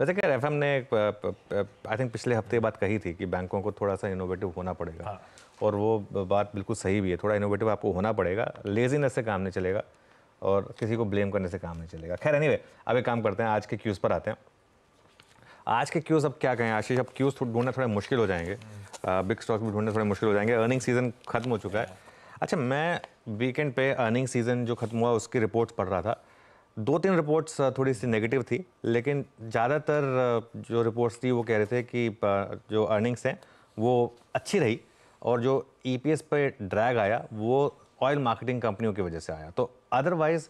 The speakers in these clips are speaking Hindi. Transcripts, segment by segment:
वैसे क्या एफ ने आई थिंक पिछले हफ्ते बात कही थी कि बैंकों को थोड़ा सा इनोवेटिव होना पड़ेगा हाँ। और वो बात बिल्कुल सही भी है थोड़ा इनोवेटिव आपको होना पड़ेगा लेजीनेस से काम नहीं चलेगा और किसी को ब्लेम करने से काम नहीं चलेगा खैर एनीवे अब एक काम करते हैं आज के क्यूज़ पर आते हैं आज के क्यूज़ अब क्या कहें आशीष अब क्यूज़ ढूंढना थोड़े मुश्किल हो जाएंगे बिग स्टॉक्स भी ढूंढने थोड़े मुश्किल हो जाएंगे अर्निंग सीज़न खत्म हो चुका है हाँ। अच्छा मैं वीकेंड पे अर्निंग सीज़न जो खत्म हुआ उसकी रिपोर्ट्स पढ़ रहा था दो तीन रिपोर्ट्स थोड़ी सी नेगेटिव थी लेकिन ज़्यादातर जो रिपोर्ट्स थी वो कह रहे थे कि जो अर्निंग्स हैं वो अच्छी रही और जो ई पी एस ड्रैग आया वो ऑयल मार्केटिंग कंपनियों की वजह से आया तो अदरवाइज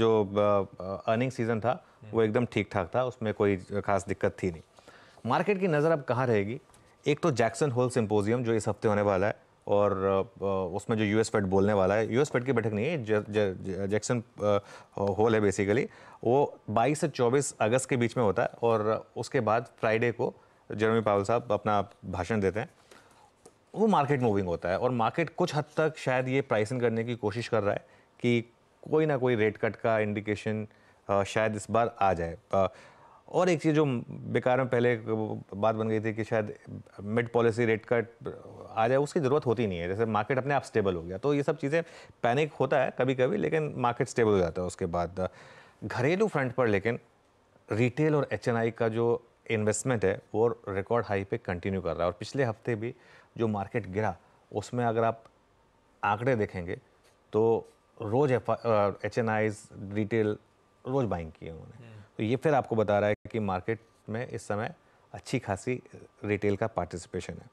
जो अर्निंग सीज़न था वो एकदम ठीक ठाक था उसमें कोई खास दिक्कत थी नहीं मार्केट की नज़र अब कहाँ रहेगी एक तो जैक्सन होल सिंपोजियम जो इस हफ्ते होने वाला है और उसमें जो यूएस फेड बोलने वाला है यूएस फेड की बैठक नहीं है जैक्सन होल है बेसिकली वो 22 से 24 अगस्त के बीच में होता है और उसके बाद फ्राइडे को जर्मी पावल साहब अपना भाषण देते हैं वो मार्केट मूविंग होता है और मार्केट कुछ हद तक शायद ये प्राइसिंग करने की कोशिश कर रहा है कि कोई ना कोई रेट कट का इंडिकेशन शायद इस बार आ जाए और एक चीज़ जो बेकार में पहले बात बन गई थी कि शायद मिड पॉलिसी रेट कट आ जाए उसकी ज़रूरत होती नहीं है जैसे मार्केट अपने आप स्टेबल हो गया तो ये सब चीज़ें पैनिक होता है कभी कभी लेकिन मार्केट स्टेबल हो जाता है उसके बाद घरेलू फ्रंट पर लेकिन रिटेल और एच का जो इन्वेस्टमेंट है वो रिकॉर्ड हाई पे कंटिन्यू कर रहा है और पिछले हफ्ते भी जो मार्केट गिरा उसमें अगर आप आंकड़े देखेंगे तो रोज़ F H N Is retail रोज़ बाइंग किए उन्होंने हम्म। तो ये फिर आपको बता रहा है कि मार्केट में इस समय अच्छी खासी रिटेल का पार्टिसिपेशन है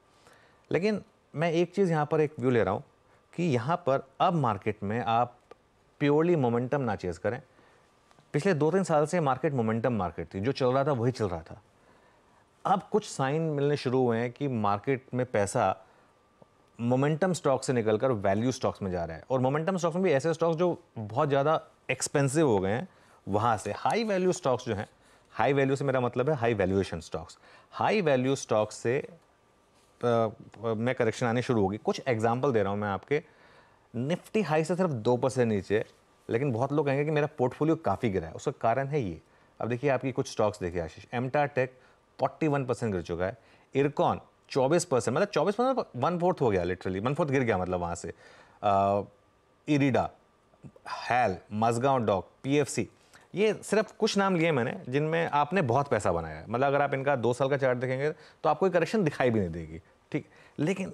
लेकिन मैं एक चीज़ यहाँ पर एक व्यू ले रहा हूँ कि यहाँ पर अब मार्केट में आप प्योरली मोमेंटम ना चेज़ करें पिछले दो तीन साल से मार्केट मोमेंटम मार्केट थी जो चल रहा था वही चल रहा था अब कुछ साइन मिलने शुरू हुए हैं कि मार्केट में पैसा मोमेंटम स्टॉक से निकलकर वैल्यू स्टॉक्स में जा रहा है और मोमेंटम स्टॉक्स में भी ऐसे स्टॉक्स जो बहुत ज़्यादा एक्सपेंसिव हो गए हैं वहाँ से हाई वैल्यू स्टॉक्स जो हैं हाई वैल्यू से मेरा मतलब है high valuation stocks high value stocks से मैं करेक्शन आने शुरू होगी कुछ एग्जाम्पल दे रहा हूँ मैं आपके निफ्टी हाई से सिर्फ दो परसेंट नीचे लेकिन बहुत लोग कहेंगे कि मेरा पोर्टफोलियो काफ़ी गिरा है उसका कारण है ये अब देखिए आपकी कुछ स्टॉक्स देखिए आशीष एमटा टेक फोर्टी वन परसेंट गिर चुका है इरकॉन चौबीस परसेंट मतलब चौबीस परसेंट वन तो फोर्थ हो गया लिटरली वन फोर्थ गिर गया मतलब वहाँ से IREDA HAL Mazagaon dock P F C ये सिर्फ कुछ नाम लिए मैंने जिनमें आपने बहुत पैसा बनाया है मतलब अगर आप इनका दो साल का चार्ट देखेंगे तो आपको एक करेक्शन दिखाई भी नहीं देगी ठीक लेकिन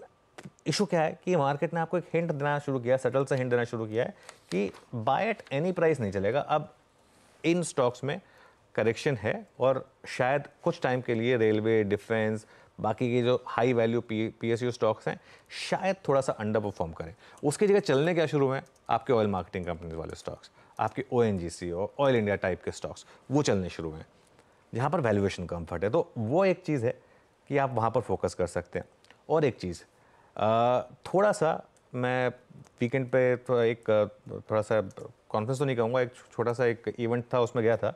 इशू क्या है कि मार्केट ने आपको एक हिंट देना शुरू किया सटल से हिंट देना शुरू किया है कि बाय एट एनी प्राइस नहीं चलेगा अब इन स्टॉक्स में करेक्शन है और शायद कुछ टाइम के लिए रेलवे डिफेंस बाकी के जो high value P P S U stocks हैं शायद थोड़ा सा अंडर परफॉर्म करें उसकी जगह चलने क्या शुरू हैं आपके ऑयल मार्केटिंग कंपनीज वाले स्टॉक्स आपके ओ एन जी सी और ऑयल इंडिया टाइप के स्टॉक्स वो चलने शुरू हैं जहाँ पर वैल्यूएशन कम्फर्ट है तो वो एक चीज़ है कि आप वहाँ पर फोकस कर सकते हैं और एक चीज़ थोड़ा सा मैं वीकेंड पे थोड़ा तो एक थोड़ा सा कॉन्फ्रेंस तो नहीं कहूँगा एक छोटा सा एक इवेंट था उसमें गया था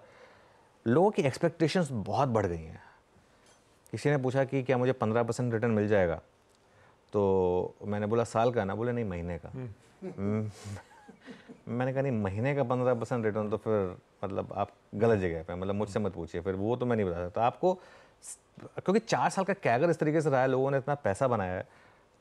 लोगों की एक्सपेक्टेशंस बहुत बढ़ गई हैं किसी ने पूछा कि क्या मुझे पंद्रह परसेंट रिटर्न मिल जाएगा तो मैंने बोला साल का ना बोले नहीं महीने का हम्म। मैंने कहा नहीं महीने का पंद्रह परसेंट रिटर्न तो फिर मतलब आप गलत जगह पे मतलब मुझसे मत पूछिए फिर वो तो मैं नहीं बता सकता तो आपको क्योंकि चार साल का कैगर इस तरीके से रहा है लोगों ने इतना पैसा बनाया है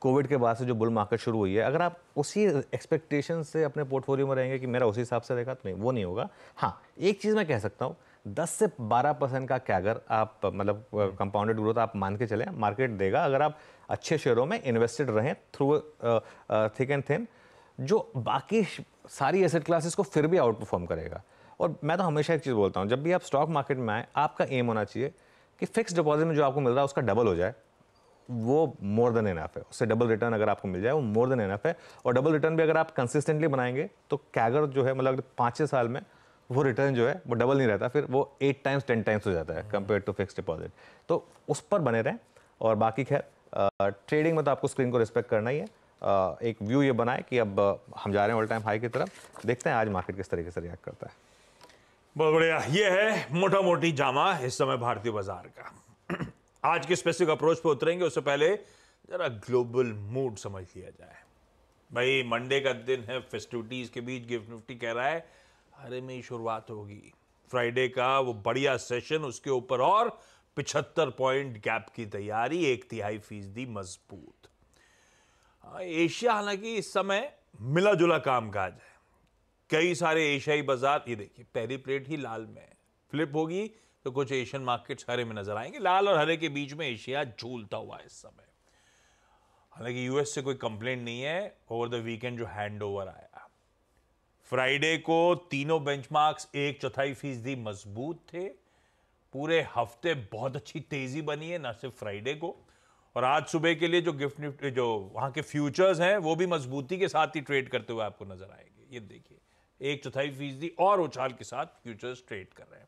कोविड के बाद से जो बुल मार्केट शुरू हुई है अगर आप उसी एक्सपेक्टेशन से अपने पोर्टफोलियो में रहेंगे कि मेरा उसी हिसाब से रहेगा तो नहीं वो नहीं होगा हाँ एक चीज़ मैं कह सकता हूँ दस से बारह परसेंट का कैगर आप मतलब कंपाउंडेड ग्रोथ आप मान के चले मार्केट देगा अगर आप अच्छे शेयरों में इन्वेस्टेड रहें थ्रू थिक एंड थिन जो बाकी सारी एसेट क्लासेस को फिर भी आउट परफॉर्म करेगा और मैं तो हमेशा एक चीज़ बोलता हूँ जब भी आप स्टॉक मार्केट में आए आपका एम होना चाहिए कि फिक्स डिपॉजिट में जो आपको मिल रहा है उसका डबल हो जाए वो मोर देन एनफ है उससे डबल रिटर्न अगर आपको मिल जाए वो मोर देन एनफ है और डबल रिटर्न भी अगर आप कंसिस्टेंटली बनाएंगे तो कैगर जो है मतलब पाँच छः साल में वो रिटर्न जो है वो डबल नहीं रहता फिर वो एट टाइम्स टेन टाइम्स हो जाता है कंपेयर टू फिक्स डिपॉजिट तो उस पर बने रहें और बाकी खैर ट्रेडिंग में तो आपको स्क्रीन को रिस्पेक्ट करना ही है एक व्यू ये बनाए कि अब हम जा रहे हैं ऑल टाइम हाई की तरफ देखते हैं आज मार्केट किस तरीके से रिएक्ट करता है बहुत बढ़िया ये है मोटा मोटी जामा इस समय भारतीय बाजार का आज के स्पेसिफिक अप्रोच पे उतरेंगे उससे पहले जरा ग्लोबल मूड समझ लिया जाए भाई मंडे का दिन है फेस्टिविटीज़ के बीच गिफ्ट निफ्टी कह रहा है अरे में शुरुआत होगी फ्राइडे का वो बढ़िया सेशन उसके ऊपर और पिछहत्तर पॉइंट गैप की तैयारी एक तिहाई फीसदी मजबूत हाँ, एशिया हालांकि इस समय मिला जुला काम काज है कई सारे एशियाई बाजार ये देखिए पहली प्लेट ही लाल में फ्लिप होगी तो कुछ एशियन मार्केट्स हरे में नजर आएंगे लाल और हरे के बीच में एशिया झूलता हुआ इस समय हालांकि यूएस से कोई कंप्लेंट नहीं है ओवर द वीकेंड जो हैंडओवर आया फ्राइडे को तीनों बेंचमार्क्स एक चौथाई फीसदी मजबूत थे पूरे हफ्ते बहुत अच्छी तेजी बनी है ना सिर्फ फ्राइडे को और आज सुबह के लिए जो गिफ्ट निफ्टी जो वहाँ के फ्यूचर्स हैं वो भी मजबूती के साथ ही ट्रेड करते हुए आपको नजर आएंगे ये देखिए एक चौथाई फीसदी और उछाल के साथ फ्यूचर्स ट्रेड कर रहे हैं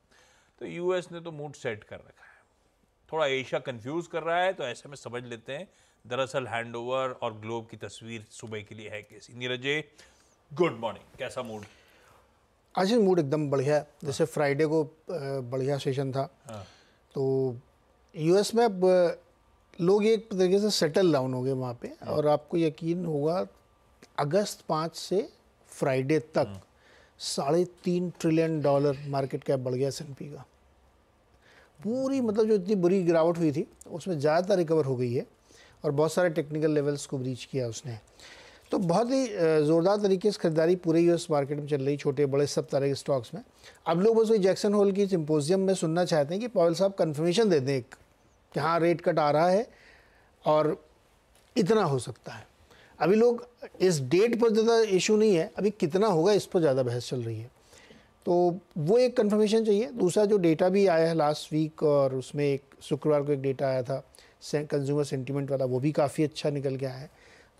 तो यूएस ने तो मूड सेट कर रखा है थोड़ा एशिया कंफ्यूज कर रहा है तो ऐसे में समझ लेते हैं दरअसल हैंडओवर और ग्लोब की तस्वीर सुबह के लिए है कैसी नीरज गुड मॉर्निंग कैसा मूड आज मूड एकदम बढ़िया है जैसे हाँ। फ्राइडे को बढ़िया सेशन था हाँ। तो यूएस में अब लोग एक तरीके से सेटल डाउन हो गए वहाँ पे हाँ। और आपको यकीन होगा अगस्त पाँच से फ्राइडे तक हाँ। साढ़े तीन ट्रिलियन डॉलर मार्केट कैप बढ़ गया एस का पूरी मतलब जो इतनी बुरी गिरावट हुई थी उसमें ज़्यादातर रिकवर हो गई है और बहुत सारे टेक्निकल लेवल्स को ब्रीच किया उसने तो बहुत ही ज़ोरदार तरीके से खरीदारी पूरे यूएस मार्केट में चल रही छोटे बड़े सब तरह के स्टॉक्स में अब लोग बस वही जैक्सन होल की सिम्पोजियम में सुनना चाहते हैं कि पावल साहब कन्फर्मेशन दे दें एक कि हाँ रेट कट आ रहा है और इतना हो सकता है अभी लोग इस डेट पर ज़्यादा इशू नहीं है अभी कितना होगा इस पर ज़्यादा बहस चल रही है तो वो एक कंफर्मेशन चाहिए दूसरा जो डेटा भी आया है लास्ट वीक और उसमें एक शुक्रवार को एक डेटा आया था कंज्यूमर सेंटिमेंट वाला वो भी काफ़ी अच्छा निकल गया है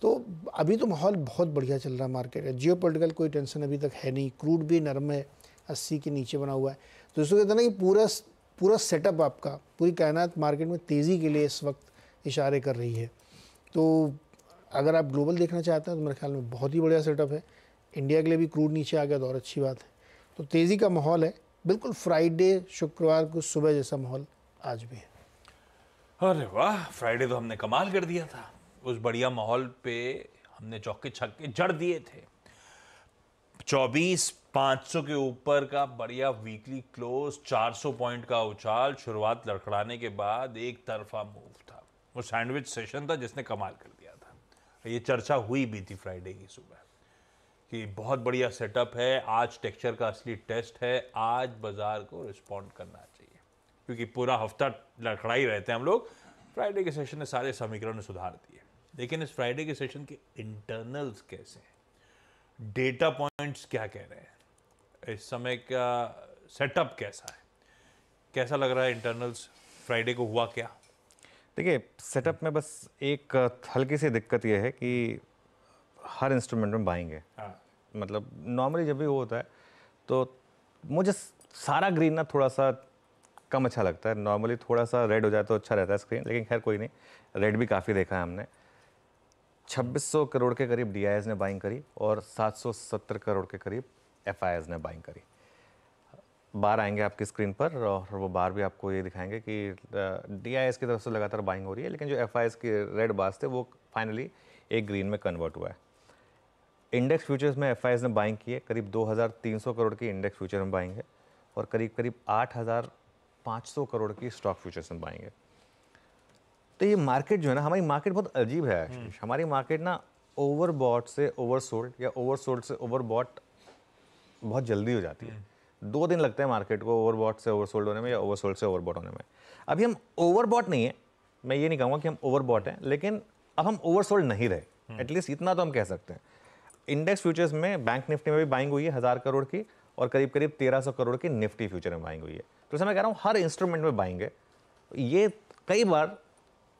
तो अभी तो माहौल बहुत बढ़िया चल रहा है मार्केट है जियो कोई टेंशन अभी तक है नहीं क्रूड भी नरम है अस्सी के नीचे बना हुआ है तो इसको कहते हैं ना कि पूरा पूरा सेटअप आपका पूरी कायनात मार्केट में तेज़ी के लिए इस वक्त इशारे कर रही है तो अगर आप ग्लोबल देखना चाहते हैं तो मेरे ख्याल में बहुत ही बढ़िया सेटअप है इंडिया के लिए भी क्रूड नीचे आ गया तो और अच्छी बात है तो तेज़ी का माहौल है बिल्कुल फ्राइडे शुक्रवार को सुबह जैसा माहौल आज भी है अरे वाह फ्राइडे तो हमने कमाल कर दिया था उस बढ़िया माहौल पे हमने चौके छक्के जड़ दिए थे चौबीस पाँच सौ के ऊपर का बढ़िया वीकली क्लोज चार सौ पॉइंट का उछाल शुरुआत लड़खड़ाने के बाद एक तरफा मूव था वो सैंडविच सेशन था जिसने कमाल कर दिया था ये चर्चा हुई भी थी फ्राइडे की सुबह कि बहुत बढ़िया सेटअप है आज टेक्चर का असली टेस्ट है आज बाज़ार को रिस्पॉन्ड करना चाहिए क्योंकि पूरा हफ्ता लड़खड़ा ही रहते हैं हम लोग फ्राइडे के सेशन ने सारे समीकरण सुधार दिए लेकिन इस फ्राइडे के सेशन के इंटरनल्स कैसे हैं डेटा पॉइंट्स क्या कह रहे हैं इस समय का सेटअप कैसा है कैसा लग रहा है इंटरनल्स फ्राइडे को हुआ क्या देखिए सेटअप में बस एक हल्की सी दिक्कत यह है कि हर इंस्ट्रूमेंट में बाइंग है हाँ। मतलब नॉर्मली जब भी वो होता है तो मुझे सारा ग्रीन ना थोड़ा सा कम अच्छा लगता है नॉर्मली थोड़ा सा रेड हो जाए तो अच्छा रहता है स्क्रीन लेकिन खैर कोई नहीं रेड भी काफ़ी देखा है हमने 2600 करोड़ के करीब डी ने बाइंग करी और 770 करोड़ के करीब एफ ने बाइंग करी बार आएंगे आपकी स्क्रीन पर और वो बार भी आपको ये दिखाएंगे कि डी की तरफ से लगातार बाइंग हो रही है लेकिन जो एफ के रेड बास थे वो फाइनली एक ग्रीन में कन्वर्ट हुआ है इंडेक्स फ्यूचर्स में एफ ने बाइंग की है करीब 2,300 करोड़ की इंडेक्स फ्यूचर में बाइंग है और करीब करीब 8,500 करोड़ की स्टॉक फ्यूचर्स में बाइंग है तो ये मार्केट जो है ना हमारी मार्केट बहुत अजीब है हम्म। हमारी मार्केट ना ओवरबॉट से ओवरसोल्ड या ओवरसोल्ड से ओवरबॉट बहुत जल्दी हो जाती है हम्म। दो दिन लगते हैं मार्केट को ओवरबॉट से ओवरसोल्ड होने में या ओवरसोल्ड से ओवरबॉट होने में अभी हम ओवरबॉट नहीं है मैं ये नहीं कहूँगा कि हम ओवरबॉट हैं लेकिन अब हम ओवरसोल्ड नहीं रहे एटलीस्ट हम्म। इतना तो हम कह सकते हैं इंडेक्स फ्यूचर्स में बैंक निफ्टी में भी बाइंग हुई है हज़ार करोड़ की और करीब करीब तेरह सौ करोड़ की निफ्टी फ्यूचर में बाइंग हुई है तो मैं कह रहा हूँ हर इंस्ट्रूमेंट में बाइंग है ये कई बार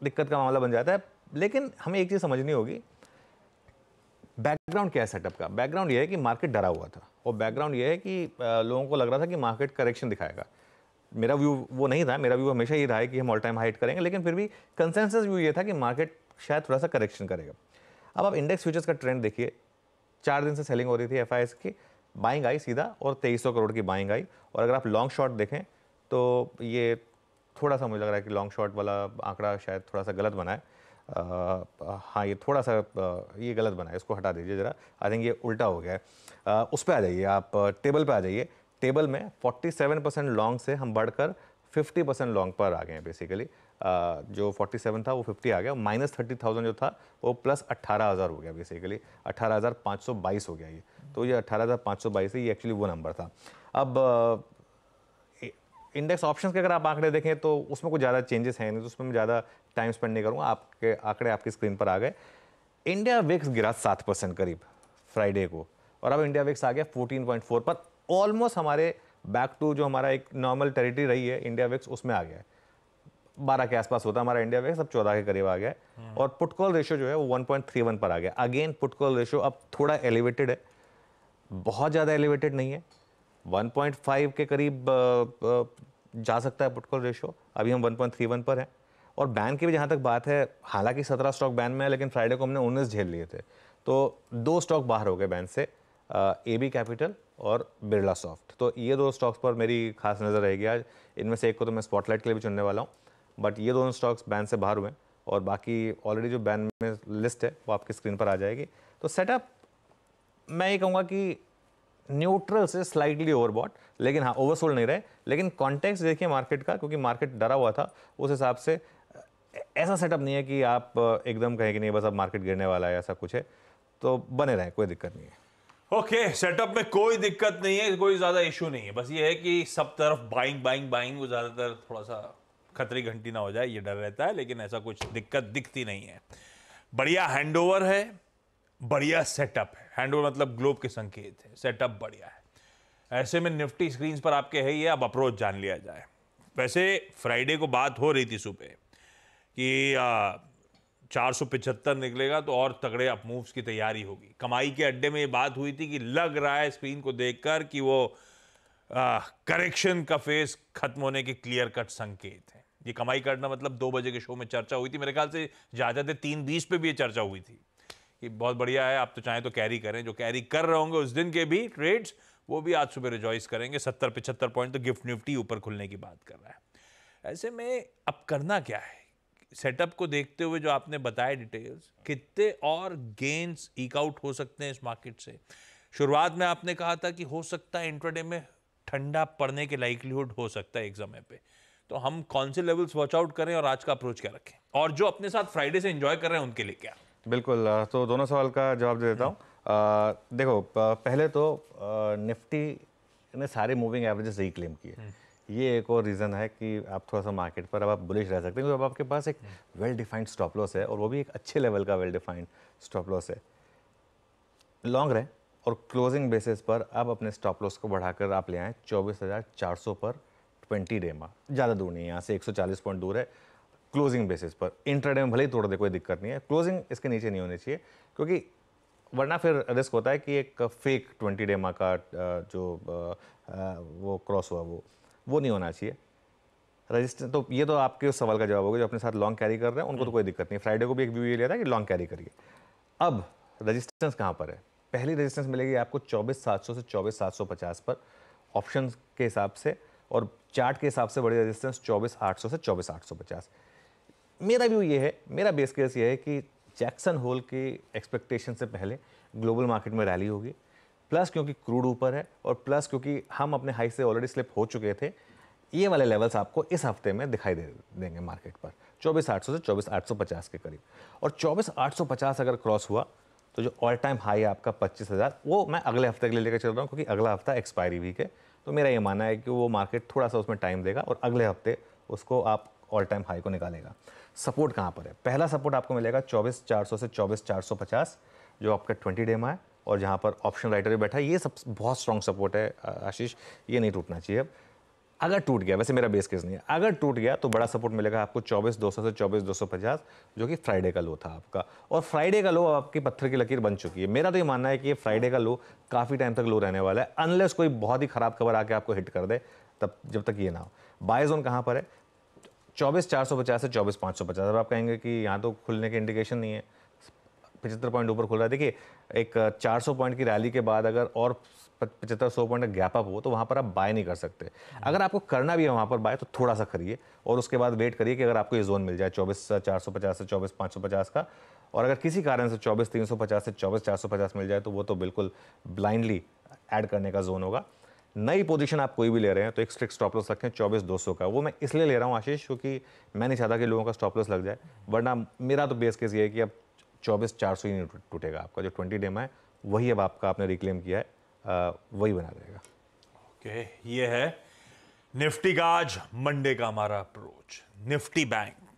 दिक्कत का मामला बन जाता है लेकिन हमें एक चीज़ समझनी होगी बैकग्राउंड क्या है सेटअप का बैकग्राउंड यह है कि मार्केट डरा हुआ था और बैकग्राउंड ये है कि लोगों को लग रहा था कि मार्केट करेक्शन दिखाएगा मेरा व्यू वो नहीं था मेरा व्यू हमेशा ये रहा है कि हम ऑल टाइम हाइट करेंगे लेकिन फिर भी कंसेंसस व्यू ये था कि मार्केट शायद थोड़ा सा करेक्शन करेगा अब आप इंडेक्स फ्यूचर्स का ट्रेंड देखिए चार दिन से सेलिंग हो रही थी एफ की बाइंग आई सीधा और तेईस करोड़ की बाइंग आई और अगर आप लॉन्ग शॉट देखें तो ये थोड़ा सा मुझे लग रहा है कि लॉन्ग शॉट वाला आंकड़ा शायद थोड़ा सा गलत बना है हाँ ये थोड़ा सा ये गलत बना है इसको हटा दीजिए ज़रा आई थिंक ये उल्टा हो गया है उस पर आ जाइए आप टेबल पर आ जाइए टेबल में 47 परसेंट लॉन्ग से हम बढ़कर 50 परसेंट लॉन्ग पर आ गए हैं बेसिकली जो 47 था वो 50 आ गया माइनस थर्टी थाउजेंड जो था वो प्लस अट्ठारह हज़ार हो गया बेसिकली अट्ठारह हज़ार पाँच सौ बाईस हो गया ये तो ये अट्ठारह हज़ार पाँच सौ बाईस ये एक्चुअली वो नंबर था अब इंडेक्स ऑप्शन के अगर आप आंकड़े देखें तो उसमें कुछ ज़्यादा चेंजेस हैं नहीं तो उसमें मैं ज़्यादा टाइम स्पेंड नहीं करूँगा आपके आंकड़े आपकी स्क्रीन पर आ गए इंडिया विक्स गिरा सात परसेंट करीब फ्राइडे को और अब इंडिया विक्स आ गया फोर्टीन पॉइंट फोर पर ऑलमोस्ट हमारे बैक टू जो हमारा एक नॉर्मल टेरिटरी रही है इंडिया विक्स उसमें आ गया है बारह के आसपास होता है हमारा इंडिया विक्स अब चौदह के करीब आ गया है हम्म। और पुटकॉल रेशो जो है वो वन पॉइंट थ्री वन पर आ गया अगेन पुटकॉल रेशो अब थोड़ा एलिवेटेड है बहुत ज़्यादा एलिवेटेड नहीं है 1.5 के करीब जा सकता है पुटकॉल रेशो अभी हम 1.31 पर हैं और बैन की भी जहाँ तक बात है हालांकि 17 स्टॉक बैन में है लेकिन फ्राइडे को हमने 19 झेल लिए थे तो दो स्टॉक बाहर हो गए बैन से ए बी कैपिटल और बिरला सॉफ्ट तो ये दो स्टॉक्स पर मेरी खास नज़र रहेगी आज इनमें से एक को तो मैं स्पॉटलाइट के लिए भी चुनने वाला हूँ बट ये दोनों स्टॉक्स बैन से बाहर हुए हैं और बाकी ऑलरेडी जो बैन में लिस्ट है वो आपकी स्क्रीन पर आ जाएगी तो सेटअप मैं ये कहूँगा कि न्यूट्रल से स्लाइटली ओवरबॉट लेकिन हाँ ओवरसोल्ड नहीं रहे लेकिन कॉन्टेक्स्ट देखिए मार्केट का क्योंकि मार्केट डरा हुआ था उस हिसाब से ऐसा सेटअप नहीं है कि आप एकदम कहें कि नहीं बस अब मार्केट गिरने वाला है ऐसा कुछ है तो बने रहें कोई दिक्कत नहीं है ओके okay, सेटअप में कोई दिक्कत नहीं है कोई ज़्यादा इशू नहीं है बस ये है कि सब तरफ बाइंग बाइंग बाइंग वो ज़्यादातर थोड़ा सा खतरे घंटी ना हो जाए ये डर रहता है लेकिन ऐसा कुछ दिक्कत दिखती नहीं है बढ़िया हैंडओवर है बढ़िया सेटअप है हैंडओवर मतलब ग्लोब के संकेत है सेटअप बढ़िया है ऐसे में निफ्टी स्क्रीन पर आपके है ये अब अप्रोच जान लिया जाए वैसे फ्राइडे को बात हो रही थी सुबह कि आ, चार सौ पिछहत्तर निकलेगा तो और तगड़े अप मूव्स की तैयारी होगी कमाई के अड्डे में ये बात हुई थी कि लग रहा है स्क्रीन को देखकर कि वो करेक्शन का फेस खत्म होने के क्लियर कट संकेत हैं ये कमाई करना मतलब दो बजे के शो में चर्चा हुई थी मेरे ख्याल से ज़्यादा तीन बीस पे भी ये चर्चा हुई थी कि बहुत बढ़िया है आप तो चाहें तो कैरी करें जो कैरी कर रहे होंगे उस दिन के भी ट्रेड्स वो भी आज सुबह रिजॉइस करेंगे सत्तर पिछहत्तर पॉइंट तो गिफ्ट निफ्टी ऊपर खुलने की बात कर रहा है ऐसे में अब करना क्या है सेटअप को देखते हुए जो आपने बताया डिटेल्स कितने और गेंस ईक आउट हो सकते हैं इस मार्केट से शुरुआत में आपने कहा था कि हो सकता है इंट्राडे में ठंडा पड़ने के लाइकलीहुड हो सकता है एक समय पे तो हम कौन से लेवल्स वॉच आउट करें और आज का अप्रोच क्या रखें और जो अपने साथ फ्राइडे से एंजॉय कर रहे हैं उनके लिए क्या बिल्कुल तो दोनों सवाल का जवाब दे देता हूँ देखो पहले तो निफ्टी ने सारे मूविंग एवरेजेस क्लेम किए हम्म। ये एक और रीज़न है कि आप थोड़ा सा मार्केट पर अब आप बुलिश रह सकते हैं क्योंकि अब आपके पास एक हम्म। वेल डिफाइंड स्टॉप लॉस है और वो भी एक अच्छे लेवल का वेल डिफाइंड स्टॉप लॉस है लॉन्ग रहे और क्लोजिंग बेसिस पर आप अपने स्टॉप लॉस को बढ़ाकर आप ले आएँ चौबीस हज़ार चार सौ पर ट्वेंटी डे मार ज़्यादा दूर नहीं है यहाँ से एक सौ चालीस पॉइंट दूर है क्लोजिंग बेसिस पर इंट्राडे में भले ही तोड़ दे कोई दिक्कत नहीं है क्लोजिंग इसके नीचे नहीं होनी चाहिए क्योंकि वरना फिर रिस्क होता है कि एक फेक ट्वेंटी डे मा का जो वो क्रॉस हुआ वो वो नहीं होना चाहिए रजिस्टर तो ये तो आपके उस सवाल का जवाब होगा जो अपने साथ लॉन्ग कैरी कर रहे हैं उनको तो हम्म। कोई दिक्कत नहीं फ्राइडे को भी एक व्यू ये लिया था कि लॉन्ग कैरी करिए अब रजिस्टेंस कहाँ पर है पहली रजिस्टेंस मिलेगी आपको चौबीस सात सौ से चौबीस सात सौ पचास पर ऑप्शन के हिसाब से और चार्ट के हिसाब से बड़ी रजिस्टेंस चौबीस आठ सौ से चौबीस आठ सौ पचास मेरा व्यू ये है मेरा बेस केस ये है कि जैक्सन होल के एक्सपेक्टेशन से पहले ग्लोबल मार्केट में रैली होगी प्लस क्योंकि क्रूड ऊपर है और प्लस क्योंकि हम अपने हाई से ऑलरेडी स्लिप हो चुके थे ये वाले लेवल्स आपको इस हफ्ते में दिखाई दे देंगे मार्केट पर चौबीस आठ सौ से चौबीस आठ सौ पचास के करीब और चौबीस आठ सौ पचास अगर क्रॉस हुआ तो जो ऑल टाइम हाई है आपका पच्चीस हज़ार वो मैं अगले हफ्ते के लिए लेकर चल रहा हूँ क्योंकि अगला हफ्ता एक्सपायरी वीक है तो मेरा ये मानना है कि वो मार्केट थोड़ा सा उसमें टाइम देगा और अगले हफ्ते उसको आप ऑल टाइम हाई को निकालेगा सपोर्ट कहाँ पर है पहला सपोर्ट आपको मिलेगा चौबीस चार सौ से चौबीस चार सौ पचास जो आपका ट्वेंटी डे में है और जहाँ पर ऑप्शन राइटर भी बैठा है ये सब बहुत स्ट्रॉन्ग सपोर्ट है आशीष ये नहीं टूटना चाहिए अब अगर टूट गया वैसे मेरा बेस केस नहीं है अगर टूट गया तो बड़ा सपोर्ट मिलेगा आपको चौबीस दो सौ से चौबीस दो सौ पचास जो कि फ्राइडे का लो था आपका और फ्राइडे का लो आपकी पत्थर की लकीर बन चुकी है मेरा तो ये मानना है कि ये फ्राइडे का लो काफ़ी टाइम तक लो रहने वाला है अनलेस कोई बहुत ही ख़राब खबर आके आपको हिट कर दे तब जब तक ये ना हो बाय जोन कहाँ पर है चौबीस चार सौ पचास से चौबीस पाँच सौ पचास अब आप कहेंगे कि यहाँ तो खुलने के इंडिकेशन नहीं है पचहत्तर पॉइंट ऊपर खुल रहा है देखिए एक चार सौ पॉइंट की रैली के बाद अगर और पचहत्तर सौ पॉइंट का गैप अप हो तो वहाँ पर आप बाय नहीं कर सकते अगर आपको करना भी है वहाँ पर बाय तो थोड़ा सा करिए और उसके बाद वेट करिए कि अगर आपको ये जोन मिल जाए चौबीस चार सौ पचास से चौबीस पाँच सौ पचास का और अगर किसी कारण से चौबीस तीन सौ पचास से चौबीस चार सौ पचास मिल जाए तो वो तो बिल्कुल ब्लाइंडली ऐड करने का जोन होगा नई पोजीशन आप कोई भी ले रहे हैं तो एक स्ट्रिक्ट स्टॉप लॉस रखें चौबीस दो सौ का वो मैं इसलिए ले रहा हूँ आशीष क्योंकि मैं नहीं चाहता कि लोगों का स्टॉप लॉस लग जाए वरना मेरा तो बेस केस ये है कि अब चौबीस चार सौ ही नहीं टूटेगा आपका जो ट्वेंटी डेम है वही अब आपका आपने रिक्लेम किया है आ, वही बना देगा ओके okay, ये है निफ्टी का आज मंडे का हमारा अप्रोच निफ्टी बैंक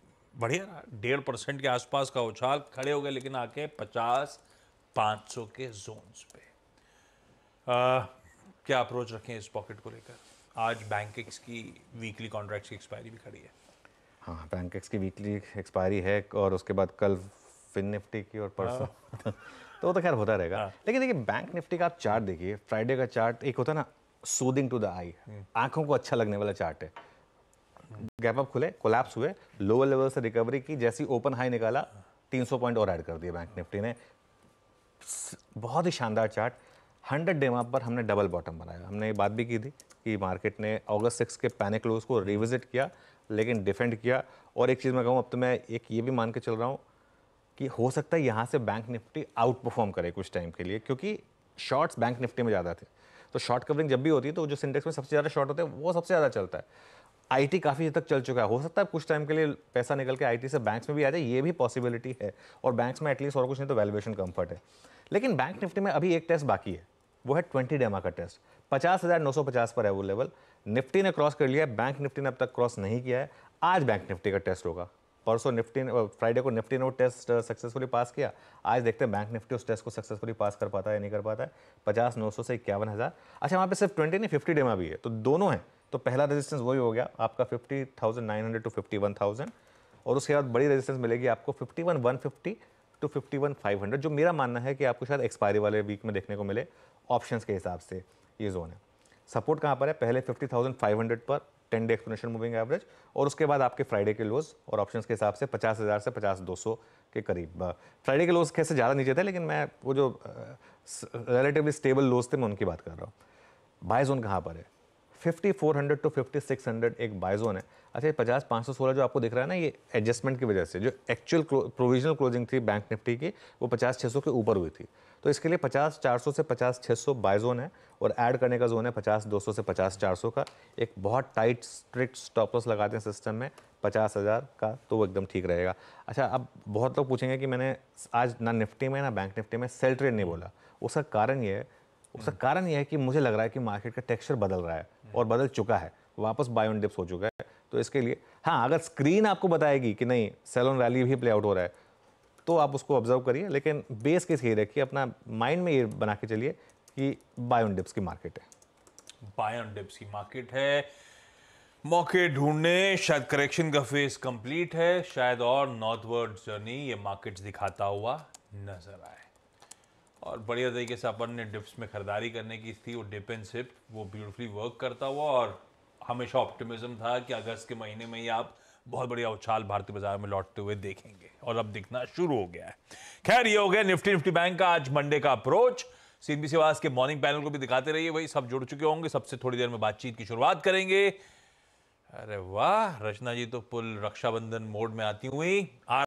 बढ़िया डेढ़ परसेंट के आसपास का उछाल खड़े हो गए लेकिन आके पचास पाँच सौ के जोन्स पे आ, क्या अप्रोच रखें इस पॉकेट को लेकर आज बैंकिंग्स की वीकली कॉन्ट्रैक्ट्स की एक्सपायरी भी खड़ी है हाँ बैंकिंग्स की वीकली एक्सपायरी है और उसके बाद कल फिन निफ्टी की और परसों हाँ। तो वो तो खैर होता रहेगा हाँ। लेकिन देखिए बैंक निफ्टी का आप चार्ट देखिए फ्राइडे का चार्ट एक होता ना सूदिंग टू द आई आंखों को अच्छा लगने वाला चार्ट है गैप अप खुले कोलैप्स हुए लोअर लेवल से रिकवरी की जैसी ओपन हाई निकाला 300 पॉइंट और ऐड कर दिए बैंक निफ्टी ने बहुत ही शानदार चार्ट हंड्रेड डे मार्क पर हमने डबल बॉटम बनाया हमने ये बात भी की थी कि मार्केट ने अगस्त सिक्स के पैनिक लोज को रिविजिट किया लेकिन डिफेंड किया और एक चीज़ मैं कहूँ अब तो मैं एक ये भी मान के चल रहा हूँ कि हो सकता है यहाँ से बैंक निफ्टी आउट परफॉर्म करे कुछ टाइम के लिए क्योंकि शॉर्ट्स बैंक निफ्टी में ज़्यादा थे तो शॉर्ट कवरिंग जब भी होती है तो जो सिंडेक्स में सबसे ज़्यादा शॉर्ट होते हैं वो सबसे ज़्यादा चलता है आईटी काफ़ी हद तक चल चुका है हो सकता है कुछ टाइम के लिए पैसा निकल के आईटी से बैंक्स में भी आ जाए ये भी पॉसिबिलिटी है और बैंक्स में एटलीस्ट और कुछ नहीं तो वैल्यूएशन कम्फर्ट है लेकिन बैंक निफ्टी में अभी एक टेस्ट बाकी है वो है ट्वेंटी डेमा का टेस्ट पचास हज़ार नौ सौ पचास पर है वो लेवल निफ्टी ने क्रॉस कर लिया है बैंक निफ्टी ने अब तक क्रॉस नहीं किया है आज बैंक निफ्टी का टेस्ट होगा परसों निफ्टी ने फ्राइडे को निफ्टी ने वो टेस्ट सक्सेसफुली पास किया आज देखते हैं बैंक निफ्टी उस टेस्ट को सक्सेसफुली पास कर पाता है या नहीं कर पाता है पचास नौ सौ से इक्यावन हज़ार अच्छा वहाँ पे सिर्फ ट्वेंटी नहीं फिफ्टी डेमा भी है तो दोनों हैं तो पहला रेजिस्टेंस वही हो गया आपका fifty thousand nine hundred to fifty one thousand और उसके बाद बड़ी रेजिस्टेंस मिलेगी आपको fifty one one fifty to fifty one five hundred जो मेरा मानना है कि आपको शायद एक्सपायरी वाले वीक में देखने को मिले ऑप्शन के हिसाब से ये जोन है सपोर्ट कहाँ पर है पहले फिफ्टी थाउजेंड फाइव हंड्रेड पर ten day exponential moving average और उसके बाद आपके फ्राइडे के लोज और ऑप्शन के हिसाब से पचास हज़ार से पचास दो सौ के करीब फ्राइडे के लोज कैसे ज़्यादा नीचे थे लेकिन मैं वो जो रिलेटिवली स्टेबल लोज थे मैं उनकी बात कर रहा हूँ बाय जोन कहाँ पर है fifty four hundred to fifty six hundred एक बाय जोन है अच्छा ये पचास पाँच सौ सोलह जो आपको दिख रहा है ना ये एडजस्टमेंट की वजह से जो एक्चुअल प्रोविजनल क्लोजिंग थी बैंक निफ्टी की वो पचास छः सौ के ऊपर हुई थी तो इसके लिए 50 400 से 50 600 बाय जोन है और ऐड करने का जोन है 50 200 से 50 400 का एक बहुत टाइट स्ट्रिक्ट स्टॉप लगाते हैं सिस्टम में पचास हज़ार का तो वो एकदम ठीक रहेगा अच्छा अब बहुत लोग पूछेंगे कि मैंने आज ना निफ्टी में ना बैंक निफ्टी में सेल ट्रेड नहीं बोला उसका कारण ये है उसका हम्म। कारण यह है कि मुझे लग रहा है कि मार्केट का टेक्सचर बदल रहा है हम्म। और बदल चुका है वापस बाय ऑन डिप्स हो चुका है तो इसके लिए हाँ अगर स्क्रीन आपको बताएगी कि नहीं सेलोन वैली भी प्ले आउट हो रहा है तो आप उसको ऑब्जर्व करिए लेकिन बेस केस यही रखिए अपना माइंड में ये बना के चलिए कि बायोन डिप्स की मार्केट है बायोन डिप्स की मार्केट है मौके ढूंढने शायद करेक्शन का फेज कंप्लीट है शायद और नॉर्थवर्ड जर्नी ये मार्केट्स दिखाता हुआ नजर आए और बढ़िया तरीके से अपन ने डिप्स में खरीदारी करने की थी वो डिप एंड सिप वो ब्यूटीफुली वर्क करता हुआ और हमेशा ऑप्टिमिज्म था कि अगस्त के महीने में ही आप बहुत बढ़िया उछाल भारतीय बाजार में लौटते हुए देखेंगे और अब दिखना शुरू हो गया है खैर ये हो गया निफ्टी निफ्टी बैंक का आज मंडे का अप्रोच सीएनबीसी वास के मॉर्निंग पैनल को भी दिखाते रहिए वही सब जुड़ चुके होंगे सबसे थोड़ी देर में बातचीत की शुरुआत करेंगे अरे वाह रचना जी तो पुल रक्षाबंधन मोड में आती हुई